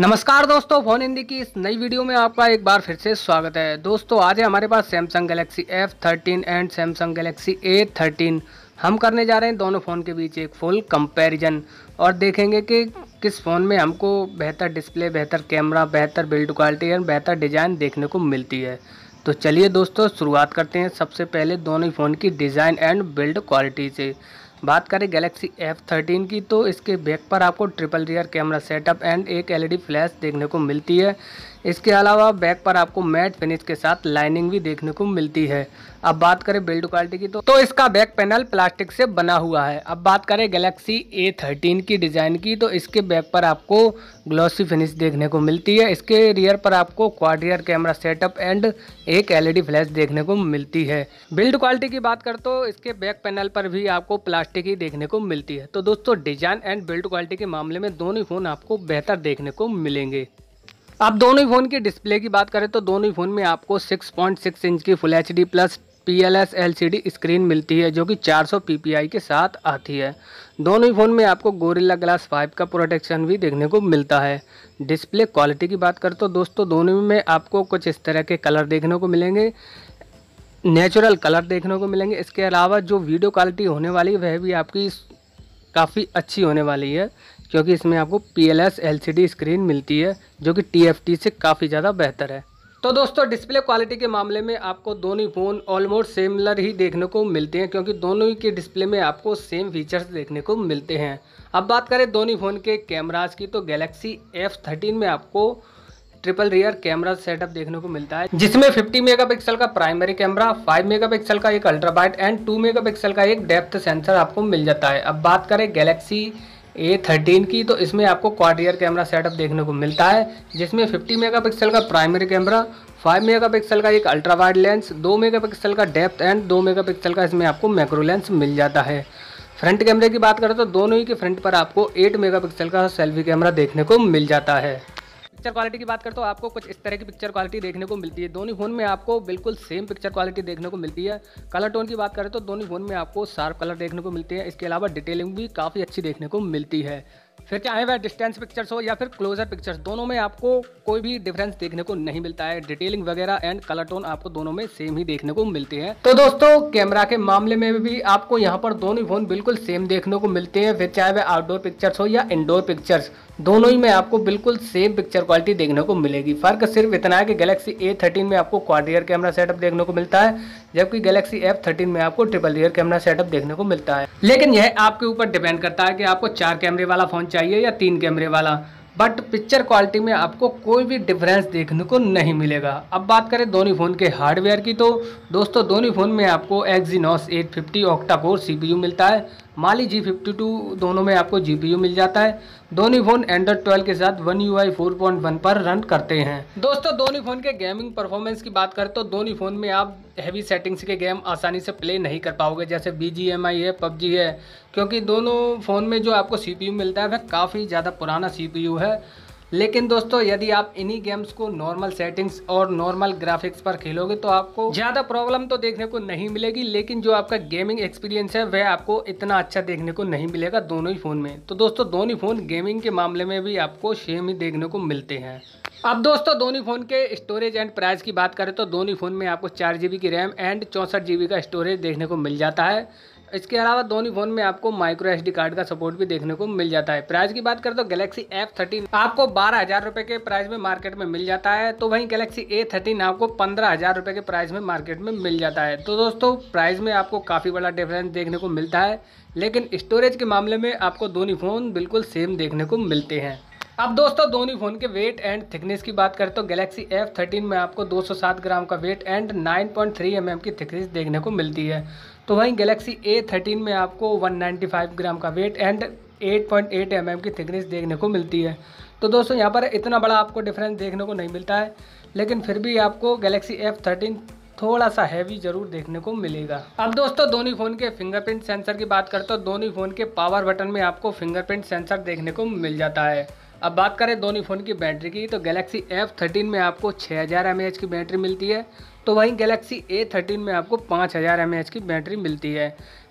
नमस्कार दोस्तों फोन हिंदी की इस नई वीडियो में आपका एक बार फिर से स्वागत है दोस्तों आज है हमारे पास Samsung Galaxy F13 and Samsung Galaxy A13 हम करने जा रहे हैं दोनों फ़ोन के बीच एक फुल कंपैरिजन और देखेंगे कि किस फ़ोन में हमको बेहतर डिस्प्ले बेहतर कैमरा बेहतर बिल्ड क्वालिटी एंड बेहतर डिज़ाइन देखने को मिलती है तो चलिए दोस्तों शुरुआत करते हैं सबसे पहले दोनों ही फ़ोन की डिज़ाइन एंड बिल्ड क्वालिटी से बात करें गैलेक्सी एफ थर्टीन की तो इसके बैक पर आपको triple rear camera setup and एक एलईडी फ्लैश e देखने को मिलती है इसके अलावा बैक पर आपको मैट फिनिश के साथ लाइनिंग भी देखने को मिलती है अब बात करें बिल्ड क्वालिटी की तो, तो इसका बैक पैनल प्लास्टिक से बना हुआ है अब बात करें गैलेक्सी ए थर्टीन की डिज़ाइन की तो इसके बैक पर आपको ग्लॉसी फिनिश देखने को मिलती है इसके रियर पर आपको क्वाडियर कैमरा सेटअप एंड एक एलईडी फ्लैश देखने को मिलती है बिल्ड क्वालिटी की बात कर तो इसके बैक पैनल पर भी आपको प्लास्टिक ही देखने को मिलती है तो दोस्तों डिज़ाइन एंड बिल्ड क्वालिटी के मामले में दोनों ही फ़ोन आपको बेहतर देखने को मिलेंगे आप दोनों ही फ़ोन के डिस्प्ले की बात करें तो दोनों ही फ़ोन में आपको 6.6 इंच की full H D plus P L S L C D screen मिलती है जो कि 400 पी पी आई के साथ आती है दोनों ही फ़ोन में आपको गोरिल्ला ग्लास 5 का प्रोटेक्शन भी देखने को मिलता है डिस्प्ले क्वालिटी की बात करें तो दोस्तों दोनों में आपको कुछ इस तरह के कलर देखने को मिलेंगे नेचुरल कलर देखने को मिलेंगे इसके अलावा जो वीडियो क्वालिटी होने वाली है वह भी आपकी काफ़ी अच्छी होने वाली है क्योंकि इसमें आपको पी एल स्क्रीन मिलती है जो कि टी से काफ़ी ज़्यादा बेहतर है तो दोस्तों डिस्प्ले क्वालिटी के मामले में आपको दोनों ही फ़ोन ऑलमोस्ट सिमिलर ही देखने को मिलते हैं क्योंकि दोनों ही के डिस्प्ले में आपको सेम फीचर्स देखने को मिलते हैं अब बात करें दोनों फ़ोन के कैमराज की तो गैलेक्सी एफ थर्टीन में आपको ट्रिपल रियर कैमरा सेटअप देखने को मिलता है जिसमें 50 मेगापिक्सल का प्राइमरी कैमरा 5 मेगापिक्सल का एक अल्ट्रा वाइड एंड 2 मेगापिक्सल का एक डेप्थ सेंसर आपको मिल जाता है अब बात करें गैलेक्सी ए थर्टीन की तो इसमें आपको क्वाड कैमरा सेटअप देखने को मिलता है जिसमें 50 मेगापिक्सल का प्राइमरी कैमरा 5 मेगापिक्सल का एक अल्ट्रा वाइड लेंस 2 मेगापिक्सल का डेप्थ एंड 2 मेगापिक्सल का इसमें आपको मैक्रो लेंस मिल जाता है फ्रंट कैमरे की बात करें तो दोनों ही के फ्रंट पर आपको 8 मेगापिक्सल का सेल्फी कैमरा देखने को मिल जाता है पिक्चर क्वालिटी की बात करते हो आपको कुछ इस तरह की पिक्चर क्वालिटी देखने को मिलती है दोनों फोन में आपको बिल्कुल सेम पिक्चर क्वालिटी देखने को मिलती है कलर टोन की बात करें तो दोनों फोन में आपको शार्प कलर देखने को मिलते हैं इसके अलावा डिटेलिंग भी काफ़ी अच्छी देखने को मिलती है फिर चाहे वह डिस्टेंस पिक्चर्स हो या फिर क्लोजर पिक्चर्स दोनों में आपको कोई भी डिफरेंस देखने को नहीं मिलता है डिटेलिंग वगैरह एंड कलर टोन आपको दोनों में सेम ही देखने को मिलते हैं तो दोस्तों कैमरा के मामले में भी आपको यहाँ पर दोनों फोन बिल्कुल सेम देखने को मिलते हैं फिर चाहे वह आउटडोर पिक्चर्स हो या इंडोर पिक्चर्स दोनों ही में आपको बिल्कुल सेम पिक्चर क्वालिटी देखने को मिलेगी फ़र्क सिर्फ इतना है कि गैलेक्सी ए थर्टीन में आपको क्वार रियर कैमरा सेटअप देखने को मिलता है जबकि गैलेक्सी एफ थर्टीन में आपको ट्रिपल रियर कैमरा सेटअप देखने को मिलता है लेकिन यह आपके ऊपर डिपेंड करता है कि आपको चार कैमरे वाला फ़ोन चाहिए या तीन कैमरे वाला बट पिक्चर क्वालिटी में आपको कोई भी डिफरेंस देखने को नहीं मिलेगा अब बात करें दोनों फ़ोन के हार्डवेयर की तो दोस्तों दोनों फ़ोन में आपको एक्जीनॉस 850 ऑक्टा कोर सी मिलता है माली जी फिफ्टी टू दोनों में आपको जी मिल जाता है दोनों फोन एंड्रॉइड ट्वेल्व के साथ one U I four point one पर रन करते हैं दोस्तों दोनों फोन के गेमिंग परफॉर्मेंस की बात करें तो दोनों फोन में आप हैवी सेटिंग्स के गेम आसानी से प्ले नहीं कर पाओगे जैसे बी है पबजी है क्योंकि दोनों फ़ोन में जो आपको सी मिलता है वह काफ़ी ज़्यादा पुराना सी है लेकिन दोस्तों यदि आप इन्हीं गेम्स को नॉर्मल सेटिंग्स और नॉर्मल ग्राफिक्स पर खेलोगे तो आपको ज़्यादा प्रॉब्लम तो देखने को नहीं मिलेगी लेकिन जो आपका गेमिंग एक्सपीरियंस है वह आपको इतना अच्छा देखने को नहीं मिलेगा दोनों ही फ़ोन में तो दोस्तों दोनों ही फ़ोन गेमिंग के मामले में भी आपको सेम ही देखने को मिलते हैं अब दोस्तों दोनों फ़ोन के स्टोरेज एंड प्राइस की बात करें तो दोनों फ़ोन में आपको चार जी की रैम एंड चौंसठ जी का स्टोरेज देखने को मिल जाता है इसके अलावा दोनों फ़ोन में आपको माइक्रो एस कार्ड का सपोर्ट भी देखने को मिल जाता है प्राइस की बात करें तो गैलेक्सी एफ थर्टीन आपको बारह हज़ार रुपये के प्राइस में मार्केट में मिल जाता है तो वहीं गैलेक्सी ए थर्टीन आपको पंद्रह हज़ार रुपये के प्राइस में मार्केट में मिल जाता है तो दोस्तों प्राइस में आपको काफ़ी बड़ा डिफरेंस देखने को मिलता है लेकिन स्टोरेज के मामले में आपको दोनों फ़ोन बिल्कुल सेम देखने को मिलते हैं अब दोस्तों दोनों फ़ोन के वेट एंड थिकनेस की बात करें तो गैलेक्सी F13 में आपको 207 ग्राम का वेट एंड 9.3 पॉइंट mm की थिकनेस देखने को मिलती है तो वहीं गैलेक्सी A13 में आपको 195 ग्राम का वेट एंड 8.8 पॉइंट mm की थिकनेस देखने को मिलती है तो दोस्तों यहाँ पर इतना बड़ा आपको डिफरेंस देखने को नहीं मिलता है लेकिन फिर भी आपको गैलेक्सी एफ़ थोड़ा सा हैवी जरूर देखने को मिलेगा अब दोस्तों धोनी फोन के फिंगरप्रिंट सेंसर की बात करते हो दोनों फोन के पावर बटन में आपको फिंगरप्रिंट सेंसर देखने को मिल जाता है अब बात करें धोनी फ़ोन की बैटरी की तो गैलेक्सी F13 में आपको 6000 हज़ार की बैटरी मिलती है तो वहीं गैलेक्सी A13 में आपको 5000 हज़ार की बैटरी मिलती है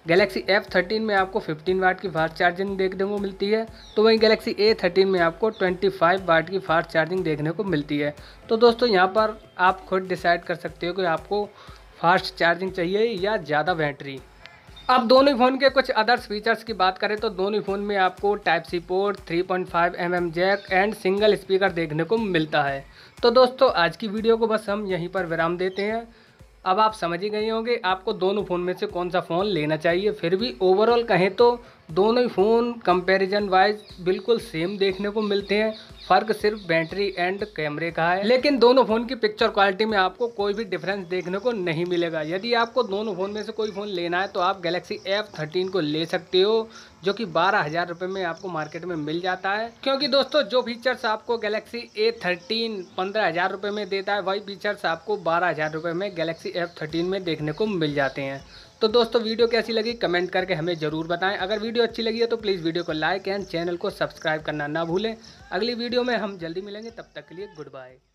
गैलेक्सी एफ थर्टीन में आपको 15 वाट की फास्ट चार्जिंग देखने को मिलती है तो वहीं गैलेक्सी ए थर्टीन में आपको 25 वाट की फास्ट चार्जिंग देखने को मिलती है तो दोस्तों यहाँ पर आप खुद डिसाइड कर सकते हो कि आपको फास्ट चार्जिंग चाहिए या ज़्यादा बैटरी अब दोनों फ़ोन के कुछ अदर्स फीचर्स की बात करें तो दोनों फ़ोन में आपको type C port 3.5 point mm jack and single speaker देखने को मिलता है तो दोस्तों आज की वीडियो को बस हम यहीं पर विराम देते हैं अब आप समझ ही गए होंगे आपको दोनों फ़ोन में से कौन सा फ़ोन लेना चाहिए फिर भी ओवरऑल कहें तो दोनों ही फ़ोन कंपैरिजन वाइज बिल्कुल सेम देखने को मिलते हैं फ़र्क सिर्फ बैटरी एंड कैमरे का है लेकिन दोनों फ़ोन की पिक्चर क्वालिटी में आपको कोई भी डिफरेंस देखने को नहीं मिलेगा यदि आपको दोनों फ़ोन में से कोई फ़ोन लेना है तो आप गैलेक्सी एफ थर्टीन को ले सकते हो जो कि बारह हज़ार रुपये में आपको मार्केट में मिल जाता है क्योंकि दोस्तों जो फीचर्स आपको गैलेक्सी ए थर्टीन पंद्रह हज़ार रुपये में देता है वही फीचर्स आपको बारह हज़ार रुपये में गैलेक्सी एफ थर्टीन में देखने को मिल जाते हैं तो दोस्तों वीडियो कैसी लगी कमेंट करके हमें ज़रूर बताएं अगर वीडियो अच्छी लगी है तो प्लीज़ वीडियो को लाइक एंड चैनल को सब्सक्राइब करना ना भूलें अगली वीडियो में हम जल्दी मिलेंगे तब तक के लिए गुड बाय